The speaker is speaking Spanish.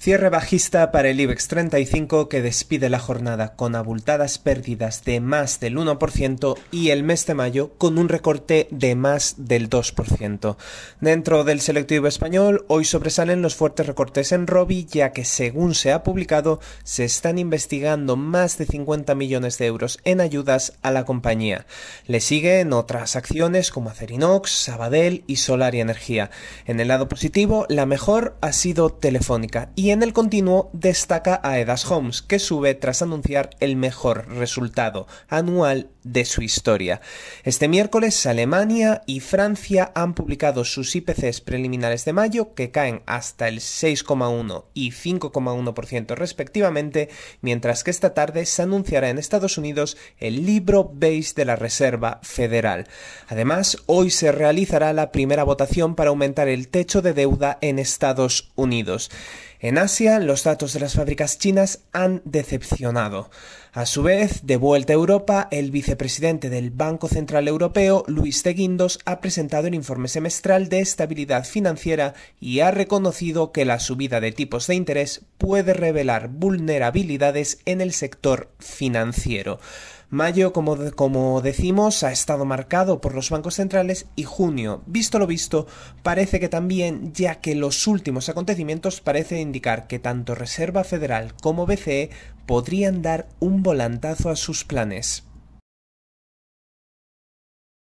Cierre bajista para el IBEX 35 que despide la jornada con abultadas pérdidas de más del 1% y el mes de mayo con un recorte de más del 2%. Dentro del selectivo español, hoy sobresalen los fuertes recortes en Robi ya que según se ha publicado se están investigando más de 50 millones de euros en ayudas a la compañía. Le siguen otras acciones como Acerinox, Sabadell y Solar y Energía. En el lado positivo, la mejor ha sido Telefónica y y en el continuo destaca a Edas Holmes, que sube tras anunciar el mejor resultado anual de su historia. Este miércoles Alemania y Francia han publicado sus IPCs preliminares de mayo, que caen hasta el 6,1 y 5,1% respectivamente, mientras que esta tarde se anunciará en Estados Unidos el libro base de la Reserva Federal. Además, hoy se realizará la primera votación para aumentar el techo de deuda en Estados Unidos. En Asia, los datos de las fábricas chinas han decepcionado. A su vez, de vuelta a Europa, el vicepresidente del Banco Central Europeo, Luis de Guindos, ha presentado el informe semestral de estabilidad financiera y ha reconocido que la subida de tipos de interés puede revelar vulnerabilidades en el sector financiero. Mayo, como, decimos, ha estado marcado por los bancos centrales y junio, visto lo visto, parece que también, ya que los últimos acontecimientos parece indicar que tanto Reserva Federal como BCE podrían dar un volantazo a sus planes.